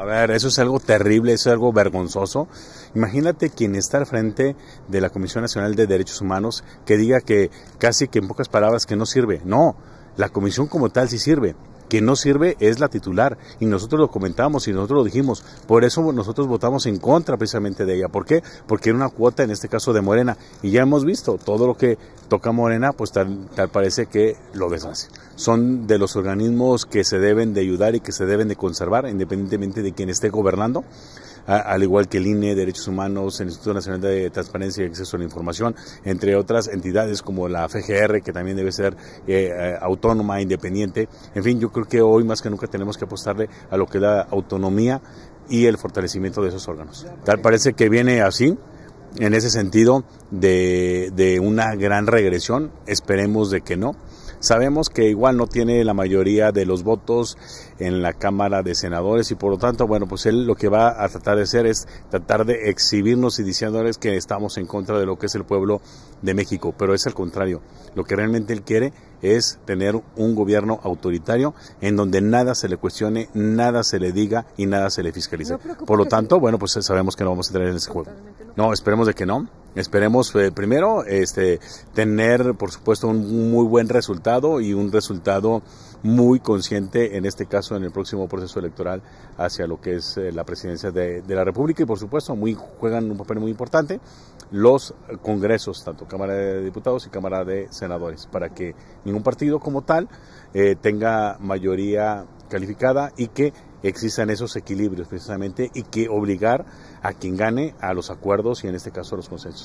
A ver, eso es algo terrible, eso es algo vergonzoso. Imagínate quien está al frente de la Comisión Nacional de Derechos Humanos que diga que casi que en pocas palabras que no sirve. No, la comisión como tal sí sirve que no sirve es la titular. Y nosotros lo comentamos y nosotros lo dijimos. Por eso nosotros votamos en contra precisamente de ella. ¿Por qué? Porque era una cuota, en este caso, de Morena. Y ya hemos visto, todo lo que toca Morena, pues tal, tal parece que lo deshace. Son de los organismos que se deben de ayudar y que se deben de conservar, independientemente de quien esté gobernando al igual que el INE, Derechos Humanos, el Instituto Nacional de Transparencia y Acceso a la Información, entre otras entidades como la FGR, que también debe ser eh, eh, autónoma, independiente. En fin, yo creo que hoy más que nunca tenemos que apostarle a lo que es la autonomía y el fortalecimiento de esos órganos. Tal parece que viene así, en ese sentido, de una gran regresión, esperemos de que no. Sabemos que igual no tiene la mayoría de los votos en la Cámara de Senadores y por lo tanto, bueno, pues él lo que va a tratar de hacer es tratar de exhibirnos y diciéndoles que estamos en contra de lo que es el pueblo de México, pero es al contrario. Lo que realmente él quiere es tener un gobierno autoritario en donde nada se le cuestione, nada se le diga y nada se le fiscalice. por lo tanto, bueno, pues sabemos que no vamos a entrar en ese juego. No, esperemos de que no. Esperemos eh, primero este, tener, por supuesto, un muy buen resultado y un resultado muy consciente, en este caso, en el próximo proceso electoral hacia lo que es eh, la presidencia de, la República y, por supuesto, muy, juegan un papel muy importante los congresos, tanto Cámara de Diputados y Cámara de Senadores, para que ningún partido como tal eh, tenga mayoría calificada y que existan esos equilibrios precisamente y que obligar a quien gane a los acuerdos y en este caso a los consensos.